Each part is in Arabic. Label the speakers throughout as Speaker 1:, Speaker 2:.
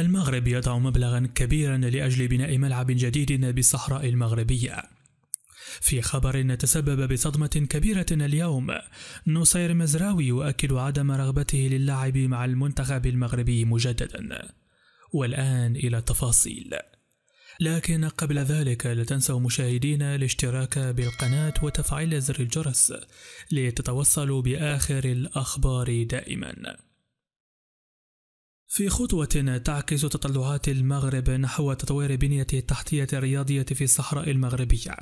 Speaker 1: المغرب يضع مبلغا كبيرا لأجل بناء ملعب جديد بالصحراء المغربية في خبر تسبب بصدمة كبيرة اليوم نصير مزراوي يؤكد عدم رغبته للعب مع المنتخب المغربي مجددا والآن إلى التفاصيل لكن قبل ذلك لا تنسوا مشاهدينا الاشتراك بالقناة وتفعيل زر الجرس لتتوصلوا بآخر الأخبار دائماً في خطوة تعكس تطلعات المغرب نحو تطوير بنية التحتية الرياضية في الصحراء المغربية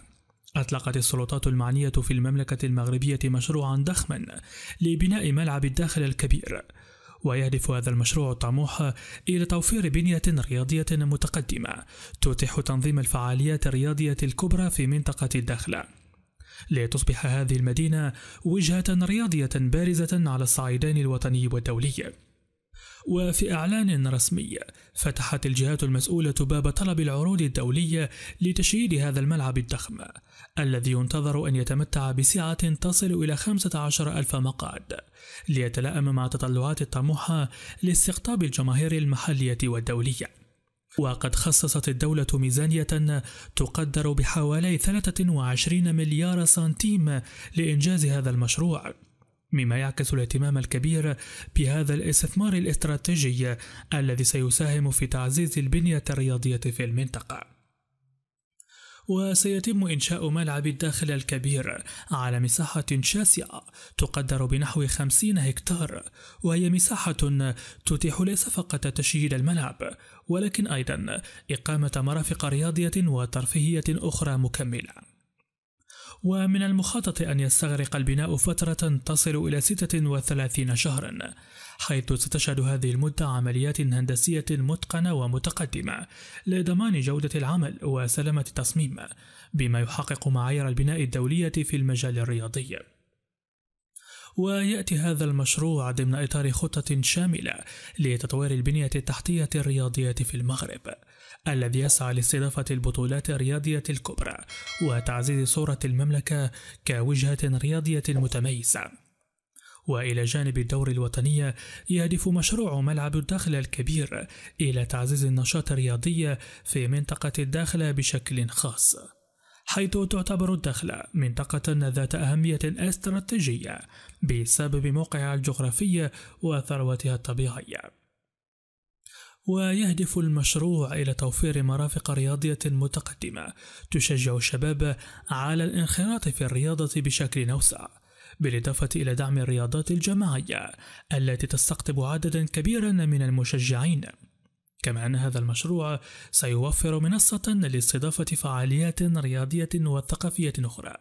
Speaker 1: أطلقت السلطات المعنية في المملكة المغربية مشروعا ضخما لبناء ملعب الداخل الكبير ويهدف هذا المشروع الطموح إلى توفير بنية رياضية متقدمة تتيح تنظيم الفعاليات الرياضية الكبرى في منطقة الداخل لتصبح هذه المدينة وجهة رياضية بارزة على الصعيدين الوطني والدولي وفي إعلان رسمي فتحت الجهات المسؤولة باب طلب العروض الدولية لتشييد هذا الملعب الضخم الذي ينتظر أن يتمتع بسعة تصل إلى 15 ألف مقعد ليتلائم مع تطلعات الطموحة لاستقطاب الجماهير المحلية والدولية وقد خصصت الدولة ميزانية تقدر بحوالي 23 مليار سنتيم لإنجاز هذا المشروع مما يعكس الاهتمام الكبير بهذا الاستثمار الاستراتيجي الذي سيساهم في تعزيز البنية الرياضية في المنطقة. وسيتم إنشاء ملعب الداخل الكبير على مساحة شاسعة تقدر بنحو 50 هكتار وهي مساحة تتيح ليس فقط تشييد الملعب ولكن أيضا إقامة مرافق رياضية وترفيهية أخرى مكملة ومن المخطط أن يستغرق البناء فترة تصل إلى 36 شهرا حيث ستشهد هذه المدة عمليات هندسية متقنة ومتقدمة لضمان جودة العمل وسلامة التصميم بما يحقق معايير البناء الدولية في المجال الرياضي ويأتي هذا المشروع ضمن إطار خطة شاملة لتطوير البنية التحتية الرياضية في المغرب الذي يسعى لاستضافة البطولات الرياضية الكبرى وتعزيز صورة المملكة كوجهة رياضية متميزة وإلى جانب الدور الوطني يهدف مشروع ملعب الداخل الكبير إلى تعزيز النشاط الرياضي في منطقة الداخل بشكل خاص حيث تعتبر الدخلة منطقة ذات أهمية استراتيجية بسبب موقعها الجغرافي وثروتها الطبيعية. ويهدف المشروع إلى توفير مرافق رياضية متقدمة تشجع الشباب على الانخراط في الرياضة بشكل أوسع. بالإضافة إلى دعم الرياضات الجماعية التي تستقطب عددا كبيرا من المشجعين كما أن هذا المشروع سيوفر منصة لاستضافة فعاليات رياضية وثقافية أخرى،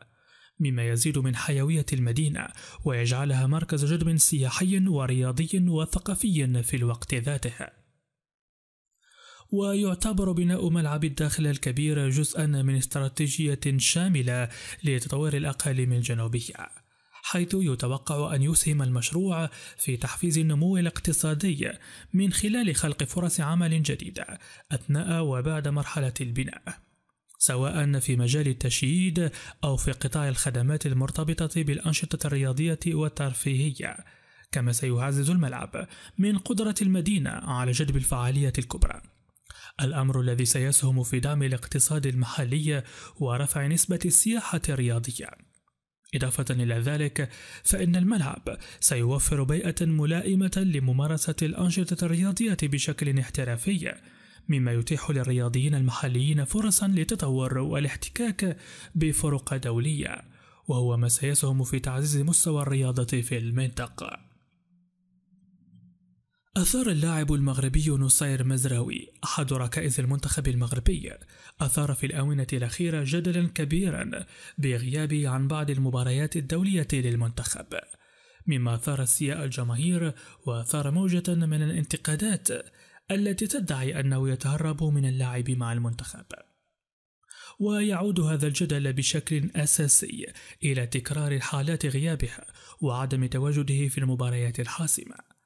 Speaker 1: مما يزيد من حيوية المدينة ويجعلها مركز جذب سياحي ورياضي وثقافي في الوقت ذاته. ويعتبر بناء ملعب الداخل الكبير جزءا من استراتيجية شاملة لتطوير الأقاليم الجنوبية. حيث يتوقع أن يسهم المشروع في تحفيز النمو الاقتصادي من خلال خلق فرص عمل جديدة أثناء وبعد مرحلة البناء. سواء في مجال التشييد أو في قطاع الخدمات المرتبطة بالأنشطة الرياضية والترفيهية، كما سيعزز الملعب من قدرة المدينة على جذب الفعالية الكبرى. الأمر الذي سيسهم في دعم الاقتصاد المحلي ورفع نسبة السياحة الرياضية. إضافة إلى ذلك فإن الملعب سيوفر بيئة ملائمة لممارسة الأنشطة الرياضية بشكل احترافي مما يتيح للرياضيين المحليين فرصا للتطور والاحتكاك بفرق دولية وهو ما سيسهم في تعزيز مستوى الرياضة في المنطقة أثار اللاعب المغربي نصير مزراوي أحد ركائز المنتخب المغربي أثار في الآونة الأخيرة جدلا كبيرا بغيابه عن بعض المباريات الدولية للمنتخب مما أثار استياء الجماهير وأثار موجة من الانتقادات التي تدعي أنه يتهرب من اللعب مع المنتخب ويعود هذا الجدل بشكل أساسي إلى تكرار حالات غيابه وعدم تواجده في المباريات الحاسمة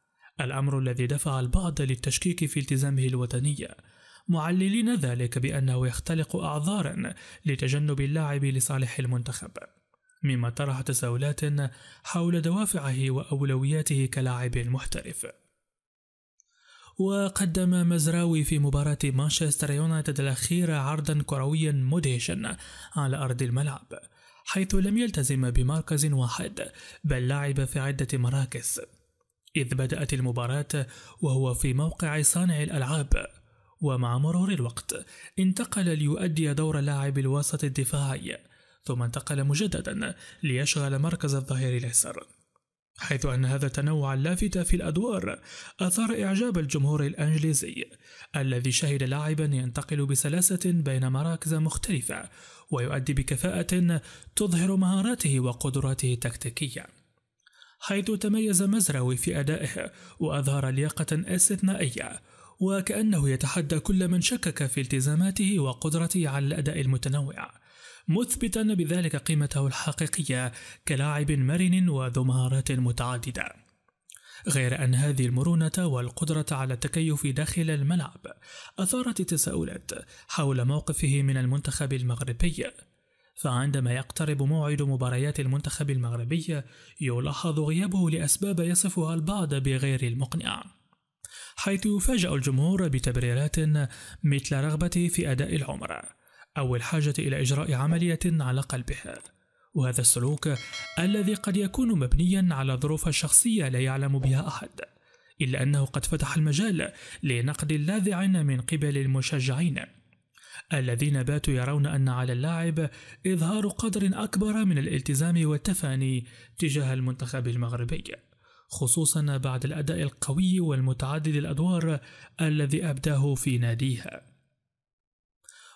Speaker 1: الأمر الذي دفع البعض للتشكيك في التزامه الوطني معللين ذلك بأنه يختلق أعذارا لتجنب اللاعب لصالح المنتخب مما طرح تساؤلات حول دوافعه وأولوياته كلاعب محترف وقدم مزراوي في مباراة مانشستر يونايتد الأخيرة عرضا كرويا مدهشا على أرض الملعب حيث لم يلتزم بمركز واحد بل لعب في عدة مراكز إذ بدأت المباراة وهو في موقع صانع الألعاب ومع مرور الوقت انتقل ليؤدي دور لاعب الوسط الدفاعي ثم انتقل مجددا ليشغل مركز الظهير الأيسر حيث أن هذا التنوع اللافت في الأدوار أثار إعجاب الجمهور الأنجليزي الذي شهد لاعبا ينتقل بسلاسة بين مراكز مختلفة ويؤدي بكفاءة تظهر مهاراته وقدراته التكتيكية حيث تميز مزروي في أدائه وأظهر لياقة استثنائية وكأنه يتحدى كل من شكك في التزاماته وقدرته على الأداء المتنوع مثبتا بذلك قيمته الحقيقية كلاعب مرن وذو مهارات متعددة غير أن هذه المرونة والقدرة على التكيف داخل الملعب أثارت التساؤلات حول موقفه من المنتخب المغربي فعندما يقترب موعد مباريات المنتخب المغربي يلاحظ غيابه لأسباب يصفها البعض بغير المقنعة حيث يفاجأ الجمهور بتبريرات مثل رغبته في أداء العمرة أو الحاجة إلى إجراء عملية على قلبه وهذا السلوك الذي قد يكون مبنيا على ظروف شخصية لا يعلم بها أحد إلا أنه قد فتح المجال لنقد لاذع من قبل المشجعين الذين باتوا يرون أن على اللاعب إظهار قدر أكبر من الالتزام والتفاني تجاه المنتخب المغربي خصوصا بعد الأداء القوي والمتعدد الأدوار الذي أبداه في ناديها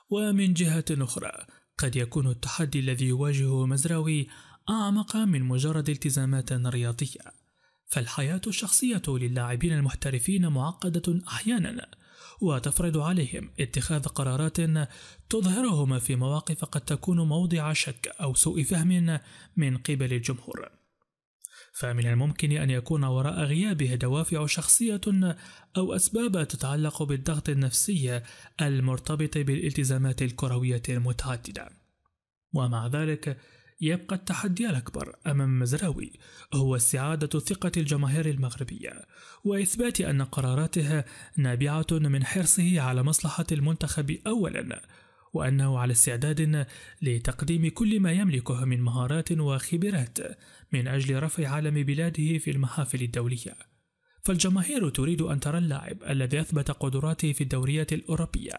Speaker 1: ومن جهة أخرى قد يكون التحدي الذي يواجهه مزراوي أعمق من مجرد التزامات رياضية فالحياة الشخصية للاعبين المحترفين معقدة أحيانا وتفرض عليهم اتخاذ قرارات تظهرهم في مواقف قد تكون موضع شك أو سوء فهم من قبل الجمهور. فمن الممكن أن يكون وراء غيابه دوافع شخصية أو أسباب تتعلق بالضغط النفسي المرتبط بالالتزامات الكروية المتعددة. ومع ذلك يبقى التحدي الأكبر أمام مزراوي هو استعادة ثقة الجماهير المغربية وإثبات أن قراراته نابعة من حرصه على مصلحة المنتخب أولاً وأنه على استعداد لتقديم كل ما يملكه من مهارات وخبرات من أجل رفع علم بلاده في المحافل الدولية. فالجماهير تريد أن ترى اللاعب الذي أثبت قدراته في الدوريات الأوروبية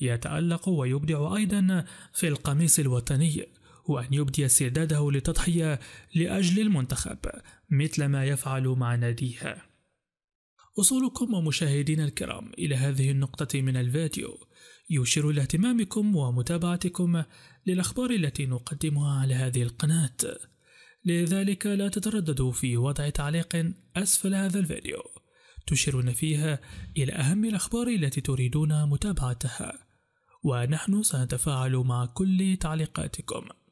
Speaker 1: يتألق ويبدع أيضا في القميص الوطني وأن يبدي استعداده للتضحية لأجل المنتخب مثل ما يفعل مع ناديه وصولكم ومشاهدينا الكرام إلى هذه النقطة من الفيديو يشير لاهتمامكم ومتابعتكم للأخبار التي نقدمها على هذه القناة لذلك لا تترددوا في وضع تعليق أسفل هذا الفيديو تشيرون فيها إلى أهم الأخبار التي تريدون متابعتها ونحن سنتفاعل مع كل تعليقاتكم